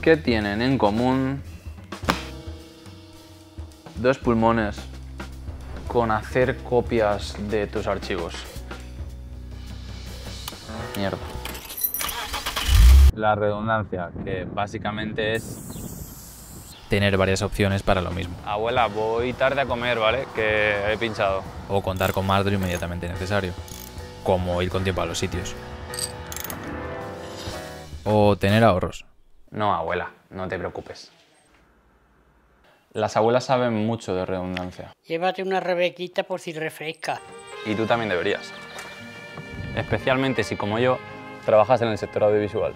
¿Qué tienen en común dos pulmones con hacer copias de tus archivos. Mierda. La redundancia, que básicamente es... Tener varias opciones para lo mismo. Abuela, voy tarde a comer, ¿vale? Que he pinchado. O contar con más de lo inmediatamente necesario. Como ir con tiempo a los sitios. O tener ahorros. No, abuela, no te preocupes. Las abuelas saben mucho de redundancia. Llévate una rebequita por si refresca. Y tú también deberías. Especialmente si, como yo, trabajas en el sector audiovisual.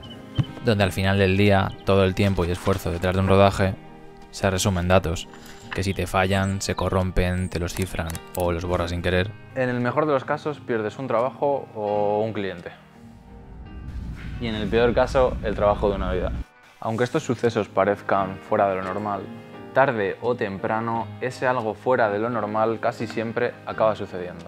Donde al final del día, todo el tiempo y esfuerzo detrás de un rodaje se resumen datos, que si te fallan, se corrompen, te los cifran o los borras sin querer. En el mejor de los casos pierdes un trabajo o un cliente. Y en el peor caso, el trabajo de una vida. Aunque estos sucesos parezcan fuera de lo normal, tarde o temprano, ese algo fuera de lo normal casi siempre acaba sucediendo.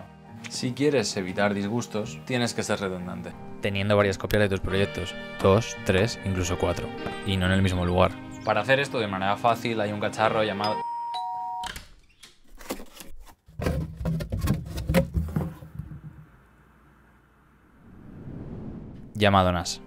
Si quieres evitar disgustos, tienes que ser redundante. Teniendo varias copias de tus proyectos, dos, tres, incluso cuatro, y no en el mismo lugar. Para hacer esto de manera fácil hay un cacharro llamado... llamado NAS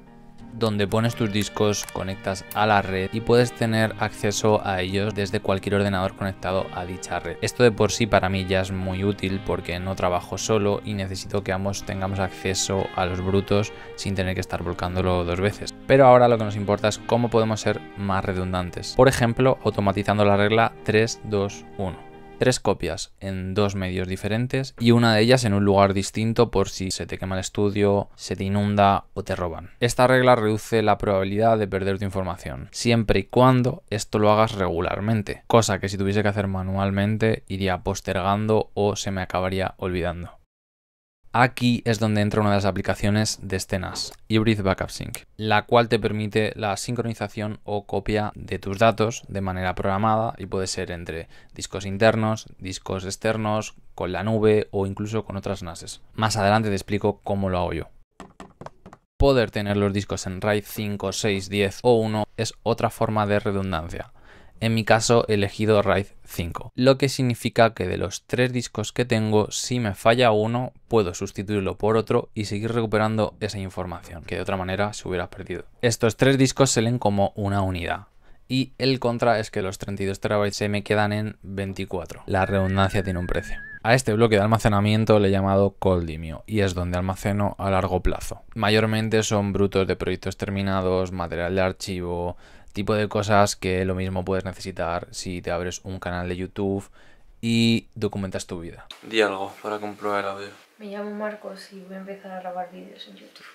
donde pones tus discos, conectas a la red y puedes tener acceso a ellos desde cualquier ordenador conectado a dicha red. Esto de por sí para mí ya es muy útil porque no trabajo solo y necesito que ambos tengamos acceso a los brutos sin tener que estar volcándolo dos veces. Pero ahora lo que nos importa es cómo podemos ser más redundantes. Por ejemplo, automatizando la regla 3, 2, 1 tres copias en dos medios diferentes y una de ellas en un lugar distinto por si se te quema el estudio, se te inunda o te roban. Esta regla reduce la probabilidad de perder tu información, siempre y cuando esto lo hagas regularmente, cosa que si tuviese que hacer manualmente iría postergando o se me acabaría olvidando. Aquí es donde entra una de las aplicaciones de NAS, Hybrid Backup Sync, la cual te permite la sincronización o copia de tus datos de manera programada y puede ser entre discos internos, discos externos, con la nube o incluso con otras NASes. Más adelante te explico cómo lo hago yo. Poder tener los discos en RAID 5, 6, 10 o 1 es otra forma de redundancia. En mi caso he elegido RAID 5, lo que significa que de los tres discos que tengo, si me falla uno, puedo sustituirlo por otro y seguir recuperando esa información, que de otra manera se hubiera perdido. Estos tres discos se leen como una unidad. Y el contra es que los 32 TB se me quedan en 24. La redundancia tiene un precio. A este bloque de almacenamiento le he llamado Coldimio y es donde almaceno a largo plazo. Mayormente son brutos de proyectos terminados, material de archivo, tipo de cosas que lo mismo puedes necesitar si te abres un canal de YouTube y documentas tu vida. Di algo para comprobar el audio. Me llamo Marcos y voy a empezar a grabar vídeos en YouTube.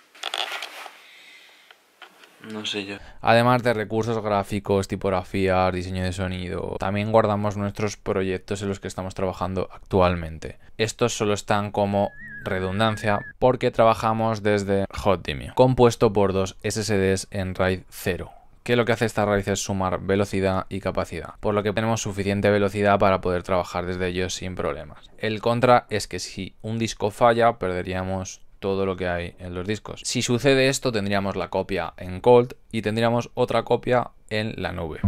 No sé yo. Además de recursos gráficos, tipografía, diseño de sonido, también guardamos nuestros proyectos en los que estamos trabajando actualmente. Estos solo están como redundancia porque trabajamos desde Hotdimio, compuesto por dos SSDs en RAID 0 que lo que hace esta raíz es sumar velocidad y capacidad, por lo que tenemos suficiente velocidad para poder trabajar desde ellos sin problemas. El contra es que si un disco falla, perderíamos todo lo que hay en los discos. Si sucede esto, tendríamos la copia en cold y tendríamos otra copia en la nube.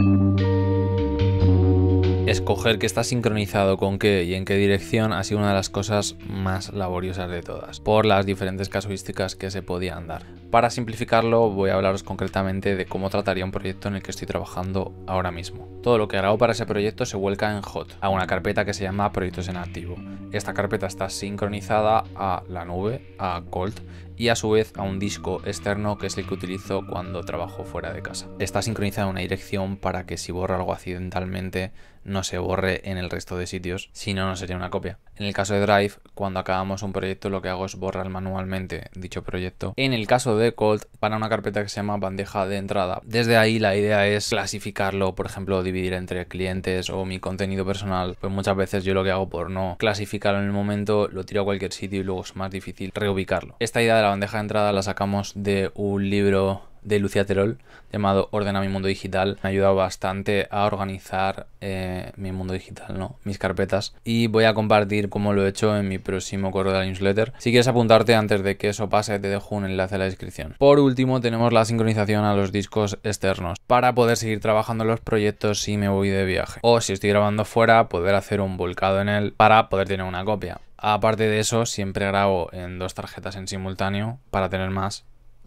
Escoger qué está sincronizado con qué y en qué dirección ha sido una de las cosas más laboriosas de todas, por las diferentes casuísticas que se podían dar. Para simplificarlo, voy a hablaros concretamente de cómo trataría un proyecto en el que estoy trabajando ahora mismo. Todo lo que grabo para ese proyecto se vuelca en Hot, a una carpeta que se llama Proyectos en Activo. Esta carpeta está sincronizada a la nube, a Colt, y a su vez a un disco externo que es el que utilizo cuando trabajo fuera de casa. Está sincronizada una dirección para que si borro algo accidentalmente no se borre en el resto de sitios, si no, no sería una copia. En el caso de Drive, cuando acabamos un proyecto, lo que hago es borrar manualmente dicho proyecto. En el caso de Colt, para una carpeta que se llama bandeja de entrada. Desde ahí la idea es clasificarlo, por ejemplo, dividir entre clientes o mi contenido personal. Pues muchas veces yo lo que hago por no clasificarlo en el momento, lo tiro a cualquier sitio y luego es más difícil reubicarlo. Esta idea de la bandeja de entrada la sacamos de un libro de Lucía Terol llamado Ordena mi mundo digital. Me ha ayudado bastante a organizar eh, mi mundo digital, ¿no? Mis carpetas. Y voy a compartir cómo lo he hecho en mi próximo correo de newsletter. Si quieres apuntarte antes de que eso pase, te dejo un enlace en la descripción. Por último, tenemos la sincronización a los discos externos para poder seguir trabajando los proyectos si me voy de viaje. O si estoy grabando fuera, poder hacer un volcado en él para poder tener una copia. Aparte de eso, siempre grabo en dos tarjetas en simultáneo para tener más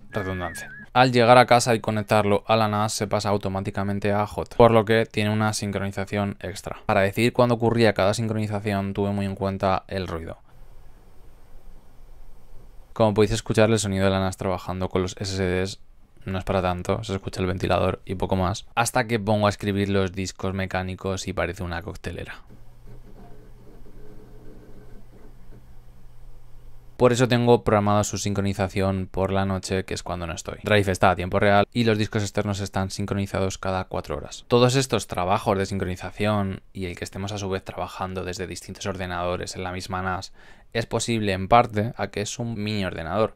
redundancia al llegar a casa y conectarlo a la NAS se pasa automáticamente a hot, por lo que tiene una sincronización extra. Para decidir cuándo ocurría cada sincronización tuve muy en cuenta el ruido. Como podéis escuchar el sonido de la NAS trabajando con los SSDs no es para tanto, se escucha el ventilador y poco más, hasta que pongo a escribir los discos mecánicos y parece una coctelera. Por eso tengo programada su sincronización por la noche, que es cuando no estoy. Drive está a tiempo real y los discos externos están sincronizados cada cuatro horas. Todos estos trabajos de sincronización y el que estemos a su vez trabajando desde distintos ordenadores en la misma NAS es posible en parte a que es un mini ordenador.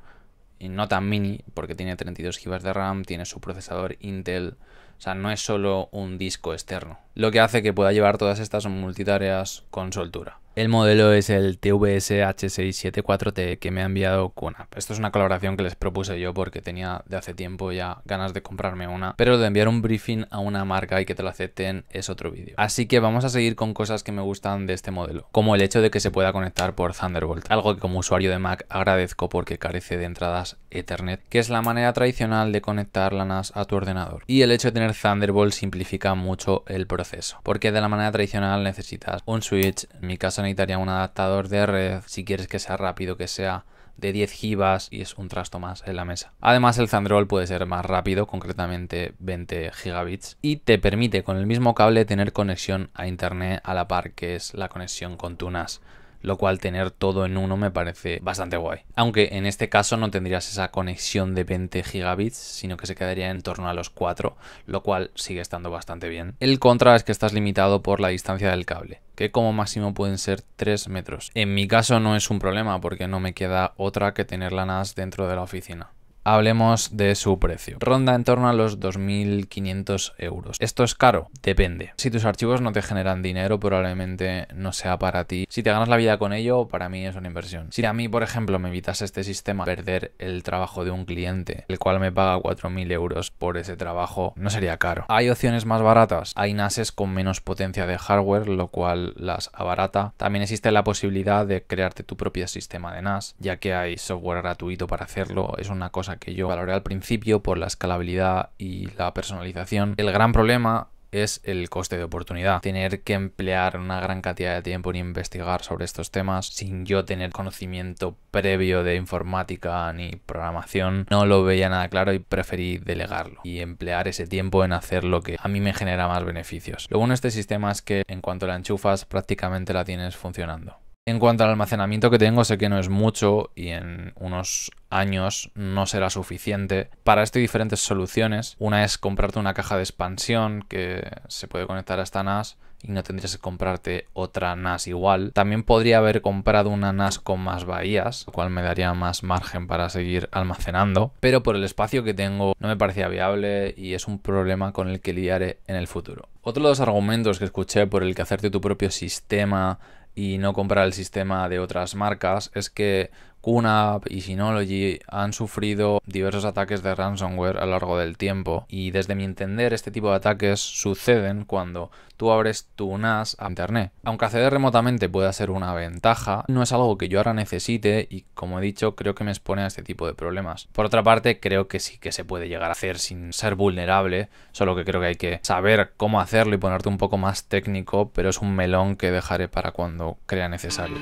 Y no tan mini, porque tiene 32 GB de RAM, tiene su procesador Intel. O sea, no es solo un disco externo, lo que hace que pueda llevar todas estas multitareas con soltura. El modelo es el TVS H674T que me ha enviado Cuna. Esto es una colaboración que les propuse yo porque tenía de hace tiempo ya ganas de comprarme una, pero de enviar un briefing a una marca y que te lo acepten es otro vídeo. Así que vamos a seguir con cosas que me gustan de este modelo, como el hecho de que se pueda conectar por Thunderbolt, algo que como usuario de Mac agradezco porque carece de entradas Ethernet, que es la manera tradicional de conectar la NAS a tu ordenador. Y el hecho de tener Thunderbolt simplifica mucho el proceso porque de la manera tradicional necesitas un switch, en mi caso necesitaría un adaptador de red, si quieres que sea rápido, que sea de 10 GB y es un trasto más en la mesa. Además el Thunderbolt puede ser más rápido, concretamente 20 GB y te permite con el mismo cable tener conexión a internet a la par que es la conexión con tu NAS lo cual tener todo en uno me parece bastante guay. Aunque en este caso no tendrías esa conexión de 20 gigabits, sino que se quedaría en torno a los 4, lo cual sigue estando bastante bien. El contra es que estás limitado por la distancia del cable, que como máximo pueden ser 3 metros. En mi caso no es un problema porque no me queda otra que tener la NAS dentro de la oficina. Hablemos de su precio. Ronda en torno a los 2.500 euros. ¿Esto es caro? Depende. Si tus archivos no te generan dinero, probablemente no sea para ti. Si te ganas la vida con ello, para mí es una inversión. Si a mí, por ejemplo, me evitas este sistema, perder el trabajo de un cliente, el cual me paga 4.000 euros por ese trabajo, no sería caro. Hay opciones más baratas. Hay NASes con menos potencia de hardware, lo cual las abarata. También existe la posibilidad de crearte tu propio sistema de NAS, ya que hay software gratuito para hacerlo. Es una cosa que yo valoré al principio por la escalabilidad y la personalización. El gran problema es el coste de oportunidad. Tener que emplear una gran cantidad de tiempo en investigar sobre estos temas sin yo tener conocimiento previo de informática ni programación no lo veía nada claro y preferí delegarlo y emplear ese tiempo en hacer lo que a mí me genera más beneficios. Lo bueno de este sistema es que en cuanto la enchufas prácticamente la tienes funcionando. En cuanto al almacenamiento que tengo, sé que no es mucho y en unos años no será suficiente. Para esto hay diferentes soluciones. Una es comprarte una caja de expansión que se puede conectar a esta NAS y no tendrías que comprarte otra NAS igual. También podría haber comprado una NAS con más bahías, lo cual me daría más margen para seguir almacenando, pero por el espacio que tengo no me parecía viable y es un problema con el que lidiaré en el futuro. Otro de los argumentos que escuché por el que hacerte tu propio sistema y no comprar el sistema de otras marcas es que QNAP y Synology han sufrido diversos ataques de ransomware a lo largo del tiempo y desde mi entender este tipo de ataques suceden cuando tú abres tu NAS a internet. Aunque acceder remotamente pueda ser una ventaja, no es algo que yo ahora necesite y como he dicho creo que me expone a este tipo de problemas. Por otra parte creo que sí que se puede llegar a hacer sin ser vulnerable, solo que creo que hay que saber cómo hacerlo y ponerte un poco más técnico, pero es un melón que dejaré para cuando crea necesario.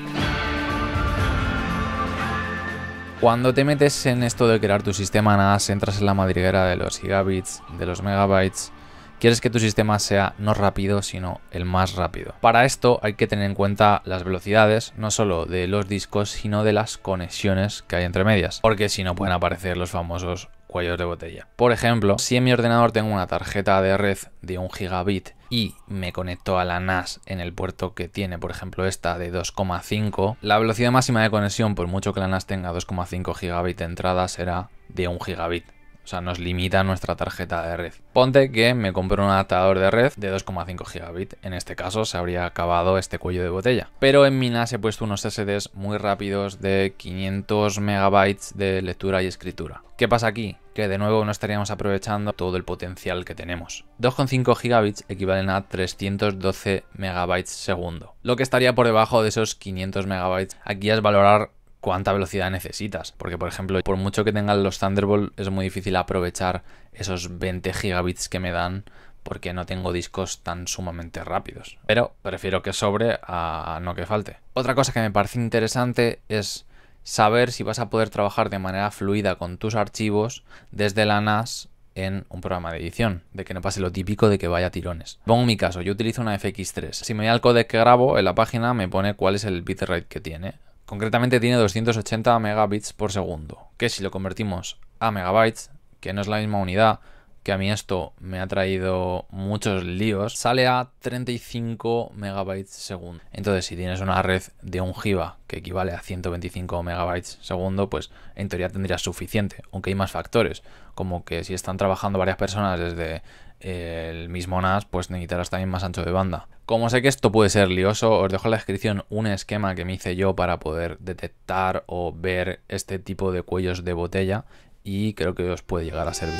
Cuando te metes en esto de crear tu sistema NAS, entras en la madriguera de los gigabits, de los megabytes, quieres que tu sistema sea no rápido, sino el más rápido. Para esto hay que tener en cuenta las velocidades, no solo de los discos, sino de las conexiones que hay entre medias, porque si no pueden aparecer los famosos cuellos de botella. Por ejemplo, si en mi ordenador tengo una tarjeta de red de 1 gigabit y me conecto a la NAS en el puerto que tiene, por ejemplo, esta de 2,5, la velocidad máxima de conexión, por mucho que la NAS tenga 2,5 gigabit de entrada, será de 1 gigabit o sea, nos limita nuestra tarjeta de red. Ponte que me compro un adaptador de red de 2,5 gigabit. En este caso se habría acabado este cuello de botella. Pero en mi NAS he puesto unos SDs muy rápidos de 500 megabytes de lectura y escritura. ¿Qué pasa aquí? Que de nuevo no estaríamos aprovechando todo el potencial que tenemos. 2,5 gigabits equivalen a 312 megabytes segundo, lo que estaría por debajo de esos 500 megabytes. Aquí es valorar cuánta velocidad necesitas. Porque, por ejemplo, por mucho que tengan los Thunderbolt, es muy difícil aprovechar esos 20 gigabits que me dan porque no tengo discos tan sumamente rápidos. Pero prefiero que sobre a no que falte. Otra cosa que me parece interesante es saber si vas a poder trabajar de manera fluida con tus archivos desde la NAS en un programa de edición, de que no pase lo típico de que vaya tirones. Pongo mi caso, yo utilizo una FX3. Si me voy al codec que grabo en la página me pone cuál es el bitrate que tiene. Concretamente tiene 280 megabits por segundo, que si lo convertimos a megabytes, que no es la misma unidad, que a mí esto me ha traído muchos líos, sale a 35 megabytes segundo. Entonces, si tienes una red de un giga que equivale a 125 megabytes segundo, pues en teoría tendrías suficiente, aunque hay más factores, como que si están trabajando varias personas desde eh, el mismo NAS, pues necesitarás también más ancho de banda. Como sé que esto puede ser lioso, os dejo en la descripción un esquema que me hice yo para poder detectar o ver este tipo de cuellos de botella y creo que os puede llegar a servir.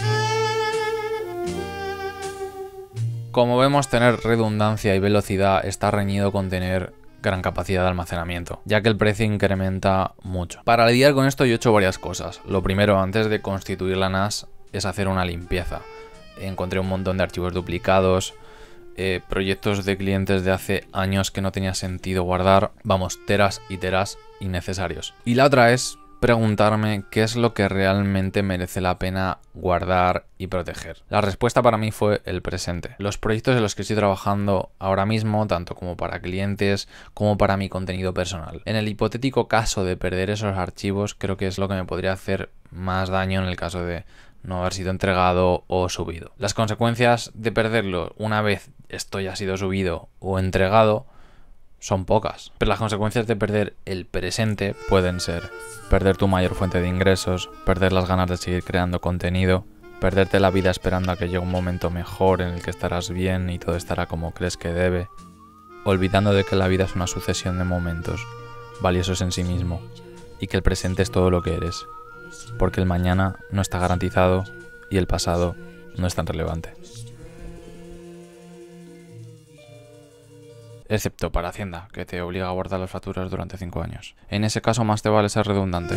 Como vemos, tener redundancia y velocidad está reñido con tener gran capacidad de almacenamiento, ya que el precio incrementa mucho. Para lidiar con esto yo he hecho varias cosas. Lo primero, antes de constituir la NAS, es hacer una limpieza. Encontré un montón de archivos duplicados, eh, proyectos de clientes de hace años que no tenía sentido guardar, vamos, teras y teras innecesarios. Y la otra es preguntarme qué es lo que realmente merece la pena guardar y proteger. La respuesta para mí fue el presente. Los proyectos en los que estoy trabajando ahora mismo, tanto como para clientes como para mi contenido personal. En el hipotético caso de perder esos archivos, creo que es lo que me podría hacer más daño en el caso de no haber sido entregado o subido. Las consecuencias de perderlo una vez esto ya ha sido subido o entregado son pocas. Pero las consecuencias de perder el presente pueden ser perder tu mayor fuente de ingresos, perder las ganas de seguir creando contenido, perderte la vida esperando a que llegue un momento mejor en el que estarás bien y todo estará como crees que debe, olvidando de que la vida es una sucesión de momentos, valiosos en sí mismo, y que el presente es todo lo que eres, porque el mañana no está garantizado y el pasado no es tan relevante. excepto para Hacienda, que te obliga a guardar las facturas durante 5 años. En ese caso más te vale ser redundante.